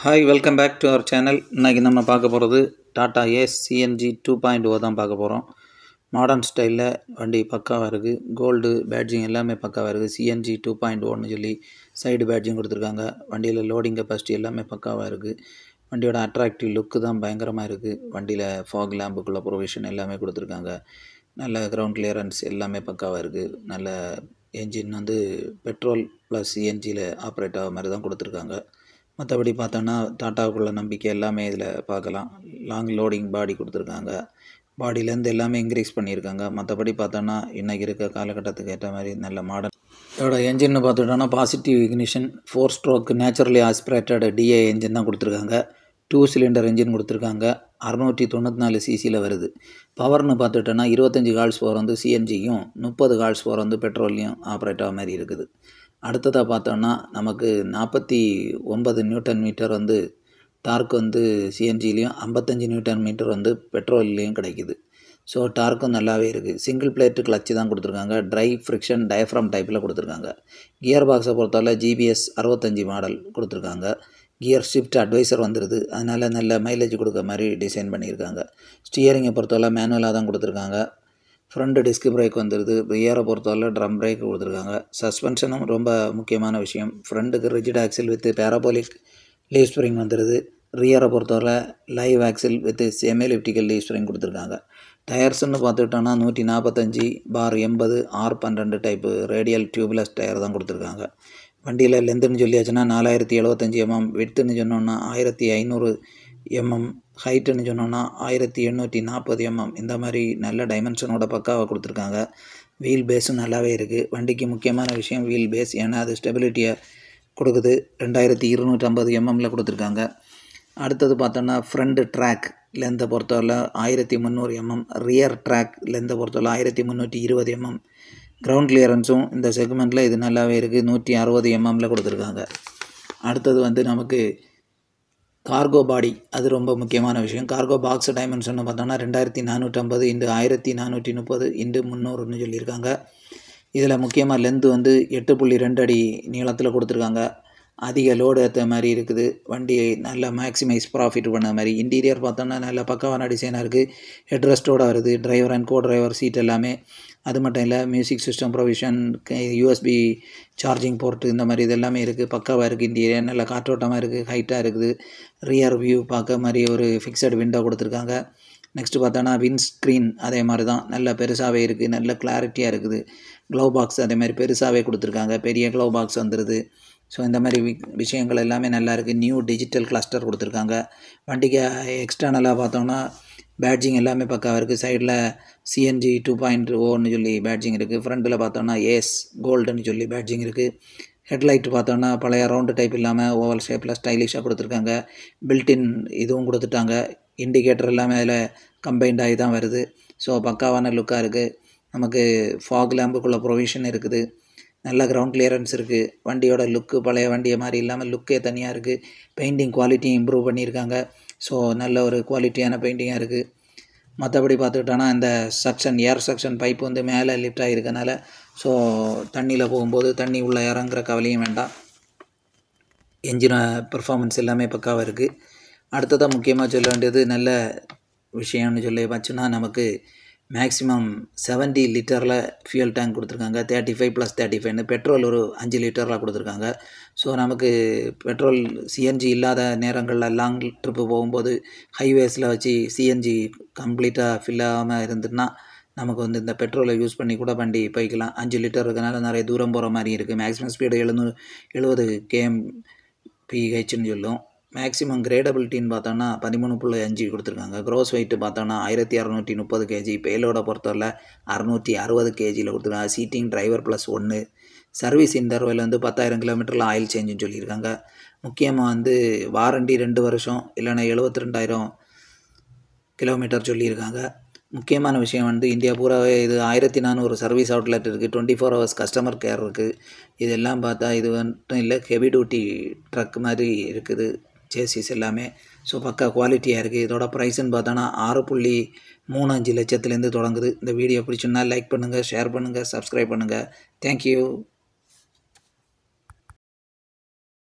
hi welcome back to our channel இன்றைக்கி நம்ம பார்க்க போகிறது Tata Ace CNG two point O தான் பார்க்க போகிறோம் மாடர்ன் ஸ்டைலில் வண்டி பக்காவாக இருக்குது கோல்டு பேட்ஜிங் எல்லாமே பக்காவாக இருக்குது சிஎன்ஜி டூ பாயிண்ட் ஓன்னு oh சொல்லி சைடு பேட்ஜிங் கொடுத்துருக்காங்க வண்டியில் லோடிங் கெப்பாசிட்டி எல்லாமே பக்காவாக இருக்குது வண்டியோட அட்ராக்டிவ் லுக்கு தான் பயங்கரமாக இருக்குது வண்டியில் ஃபாக் லேம்புக்குள்ள ப்ரொவிஷன் எல்லாமே கொடுத்துருக்காங்க நல்ல கிரவுண்ட் கிளியரன்ஸ் எல்லாமே பக்காவாக இருக்குது நல்ல என்ஜின் வந்து பெட்ரோல் ப்ளஸ் சிஎன்ஜியில் ஆப்ரேட் ஆகிற மாதிரி தான் கொடுத்துருக்காங்க மற்றபடி பார்த்தோன்னா டாட்டாவுக்குள்ள நம்பிக்கை எல்லாமே இதில் பார்க்கலாம் லாங் லோடிங் பாடி கொடுத்துருக்காங்க பாடியிலேருந்து எல்லாமே இன்க்ரீஸ் பண்ணியிருக்காங்க மற்றபடி பார்த்தோன்னா இன்றைக்கி இருக்க காலகட்டத்துக்கு ஏற்ற மாதிரி நல்ல மாடல் இதோட என்ஜின்னு பார்த்துட்டோன்னா positive ignition four stroke naturally aspirated DA engine தான் கொடுத்துருக்காங்க டூ சிலிண்டர் என்ஜின் கொடுத்துருக்காங்க அறநூற்றி தொண்ணூற்றி நாலு சிசியில் வருது பவர்னு பார்த்துட்டோன்னா இருபத்தஞ்சி ஹால்ஸ் போகிற வந்து சிஎன்ஜியும் முப்பது ஹால்ஸ் போகிற வந்து பெட்ரோலையும் ஆப்ரேட் ஆக மாதிரி இருக்குது அடுத்ததாக பார்த்தோன்னா நமக்கு நாற்பத்தி ஒன்பது நியூட்டன் மீட்டர் வந்து டார்க் வந்து சிஎன்ஜிலையும் ஐம்பத்தஞ்சு நியூட்டன் மீட்டர் வந்து பெட்ரோல்லையும் கிடைக்கிது ஸோ டார்க்கும் நல்லாவே இருக்குது சிங்கிள் பிளேட்டு கிளச்சு தான் கொடுத்துருக்காங்க ட்ரை ஃப்ரிக்ஷன் டயஃப்ரம் டைப்பில் கொடுத்துருக்காங்க கியர் பாக்ஸை பொறுத்தவரை ஜிபிஎஸ் அறுபத்தஞ்சி மாடல் கொடுத்துருக்காங்க கியர் ஷிஃப்ட் அட்வைசர் வந்துடுது அதனால் நல்ல மைலேஜ் கொடுக்க மாதிரி டிசைன் பண்ணியிருக்காங்க ஸ்டியரிங்கை பொறுத்தவரை மேனுவலாக தான் கொடுத்துருக்காங்க ஃப்ரண்ட் டிஸ்க் பிரேக் வந்துடுது ஏரை பொறுத்தவரை ட்ரம் பிரேக் கொடுத்துருக்காங்க சஸ்பென்ஷனும் ரொம்ப முக்கியமான விஷயம் ஃப்ரண்ட்டுக்கு rigid axle with parabolic leaf spring வந்துடுது ரியரை பொறுத்தவரை live axle with semi elliptical leaf spring கொடுத்துருக்காங்க டயர்ஸ்ன்னு பார்த்துக்கிட்டோன்னா நூற்றி நாற்பத்தஞ்சு பார் எண்பது ஆர் பன்னெண்டு டைப்பு ரேடியல் டியூப்லெஸ் டயர் தான் கொடுத்துருக்காங்க வண்டியில் லென்த்துன்னு சொல்லியாச்சுன்னா நாலாயிரத்தி எழுபத்தஞ்சி எம்எம் வித்துன்னு சொன்னோன்னா ஆயிரத்தி ஐநூறு எம்எம் ஹைட்டுன்னு சொன்னோன்னா ஆயிரத்தி எண்ணூற்றி நாற்பது எம்எம் இந்த மாதிரி நல்ல டைமென்ஷனோட பக்காவாக கொடுத்துருக்காங்க வீல் பேஸும் நல்லாவே இருக்குது வண்டிக்கு முக்கியமான விஷயம் வீல் பேஸ் ஏன்னா அது ஸ்டெபிலிட்டியை கொடுக்குது ரெண்டாயிரத்தி இருநூற்றம்பது எம்எம்மில் கொடுத்துருக்காங்க அடுத்தது பார்த்தோன்னா ஃப்ரண்ட் ட்ராக் லென்த்தை பொறுத்தவரை ஆயிரத்தி முந்நூறு எம்எம் ரியர் ட்ராக் லென்த்தை பொறுத்தவரை ஆயிரத்தி முந்நூற்றி இருபது எம்எம் கிரவுண்ட் கிளியரன்ஸும் இந்த செக்மெண்ட்டில் இது நல்லாவே இருக்குது நூற்றி அறுபது எம்எம்மில் கொடுத்துருக்காங்க அடுத்தது வந்து நமக்கு கார்கோ பாடி அது ரொம்ப முக்கியமான விஷயம் கார்கோ பாக்ஸ் டைமென்ஷன் பார்த்தோம்னா ரெண்டாயிரத்தி நானூற்றம்பது இன்று ஆயிரத்தி நானூற்றி முப்பது இன்று முந்நூறுன்னு சொல்லியிருக்காங்க இதில் முக்கியமாக லென்த்து வந்து எட்டு புள்ளி ரெண்டு அடி நீளத்தில் கொடுத்துருக்காங்க அதிக லோடு ஏற்ற மாதிரி இருக்குது வண்டியை நல்லா மேக்ஸிமைஸ் ப்ராஃபிட் பண்ண மாதிரி இன்டீரியர் பார்த்தோம்னா நல்ல பக்கவான டிசைனாக இருக்குது ஹெட்ரெஸ்டோடு வருது driver and co driver seat எல்லாமே அது மட்டும் இல்லை music system provision USB charging port இந்த மாதிரி இதெல்லாமே இருக்குது பக்காவாக இருக்குது ஏரியா நல்லா காற்றோட்டமாக இருக்குது ஹைட்டாக இருக்குது ரியர் வியூ பார்க்க மாதிரி ஒரு ஃபிக்ஸட் விண்டோ கொடுத்துருக்காங்க நெக்ஸ்ட்டு பார்த்தோன்னா ஸ்க்ரீன் அதே மாதிரி தான் நல்ல பெருசாகவே இருக்குது நல்ல கிளாரிட்டியாக இருக்குது க்ளவ் பாக்ஸ் அதே மாதிரி பெருசாகவே கொடுத்துருக்காங்க பெரிய க்ளவ் பாக்ஸ் வந்துடுது ஸோ இந்த மாதிரி வி விஷயங்கள் எல்லாமே நல்லா இருக்குது நியூ டிஜிட்டல் கிளஸ்டர் கொடுத்துருக்காங்க வண்டிக்கு எக்ஸ்டர்னலாக பார்த்தோம்னா பேட்ஜிங் எல்லாமே பக்காவாக இருக்குது சைடில் சிஎன்ஜி டூ பாயிண்ட் ஓன்னு oh சொல்லி பேட்ஜிங் இருக்குது ஃப்ரண்ட்டில் பார்த்தோன்னா ஏஸ் கோல்டுன்னு சொல்லி பேட்ஜிங் இருக்குது ஹெட்லைட் பார்த்தோன்னா பழைய ரவுண்டு டைப் இல்லாமல் ஓவல் ஷேப்பில் ஸ்டைலிஷாக கொடுத்துருக்காங்க பில்டின் இதுவும் கொடுத்துட்டாங்க இண்டிகேட்டர் எல்லாமே அதில் கம்பைண்ட் ஆகி தான் வருது ஸோ பக்காவான லுக்காக இருக்குது நமக்கு ஃபாக் லேம்புக்குள்ள ப்ரொவிஷன் இருக்குது நல்ல கிரவுண்ட் கிளியரன்ஸ் இருக்குது வண்டியோட லுக்கு பழைய வண்டியை மாதிரி இல்லாமல் லுக்கே தனியாக இருக்குது பெயிண்டிங் குவாலிட்டியும் இம்ப்ரூவ் பண்ணியிருக்காங்க ஸோ நல்ல ஒரு குவாலிட்டியான பெயிண்டிங்காக இருக்குது மற்றபடி பார்த்துக்கிட்டோன்னா இந்த சக்ஷன் ஏர் சக்ஷன் பைப் வந்து மேலே லிஃப்ட் ஆகிருக்கனால ஸோ தண்ணியில் போகும்போது தண்ணி உள்ளே இறங்குற கவலையும் வேண்டாம் என்ஜின பெர்ஃபார்மன்ஸ் எல்லாமே பக்காவாக இருக்குது அடுத்ததாக முக்கியமாக சொல்ல வேண்டியது நல்ல விஷயம்னு சொல்லி வச்சுன்னா நமக்கு மேக்ஸிமம் செவன்ட்டி லிட்டரில் ஃபியூல் டேங்க் கொடுத்துருக்காங்க தேர்ட்டி ஃபைவ் ப்ளஸ் தேர்ட்டி ஃபைவ்னு பெட்ரோல் ஒரு அஞ்சு லிட்டரில் கொடுத்துருக்காங்க ஸோ நமக்கு பெட்ரோல் சிஎன்ஜி இல்லாத நேரங்களில் லாங் ட்ரிப்பு போகும்போது ஹைவேஸில் வச்சு சிஎன்ஜி கம்ப்ளீட்டாக ஆகாமல் இருந்துன்னா நமக்கு வந்து இந்த பெட்ரோலை யூஸ் பண்ணி கூட வண்டி போய்க்கலாம் அஞ்சு லிட்டர் இருக்கனால நிறைய தூரம் போகிற மாதிரி இருக்குது மேக்ஸிமம் ஸ்பீடு எழுநூறு எழுபது கேஎம் பிஹெச்னு சொல்லும் மேக்ஸிமம் கிரேடபிலிட்டின்னு பார்த்தோன்னா பதிமூணு புள்ளி அஞ்சு கொடுத்துருக்காங்க க்ரோஸ் வெயிட்டு பார்த்தோன்னா ஆயிரத்தி அறநூற்றி முப்பது கேஜி பேலோட பொறுத்தவரை அறநூற்றி அறுபது கேஜியில் கொடுத்துருக்காங்க சீட்டிங் டிரைவர் ப்ளஸ் ஒன்று சர்வீஸ் இன்டர்வல் வந்து பத்தாயிரம் கிலோமீட்டரில் ஆயில் சேஞ்சுன்னு சொல்லியிருக்காங்க முக்கியமாக வந்து வாரண்டி ரெண்டு வருஷம் இல்லைன்னா எழுபத்தி ரெண்டாயிரம் கிலோமீட்டர் சொல்லியிருக்காங்க முக்கியமான விஷயம் வந்து இந்தியா பூராவே இது ஆயிரத்தி நானூறு சர்வீஸ் அவுட்லெட் இருக்குது twenty four hours customer care இருக்குது இதெல்லாம் பார்த்தா இது மட்டும் இல்லை ஹெவி டியூட்டி ட்ரக் மாதிரி இருக்குது சேசிஸ் எல்லாமே ஸோ பக்கா குவாலிட்டியாக இருக்குது இதோட ப்ரைஸ்ன்னு பார்த்தோன்னா ஆறு புள்ளி மூணு அஞ்சு லட்சத்துலேருந்து தொடங்குது இந்த வீடியோ பிடிச்சுன்னா லைக் பண்ணுங்கள் ஷேர் பண்ணுங்கள் சப்ஸ்கிரைப் பண்ணுங்கள் தேங்க்யூ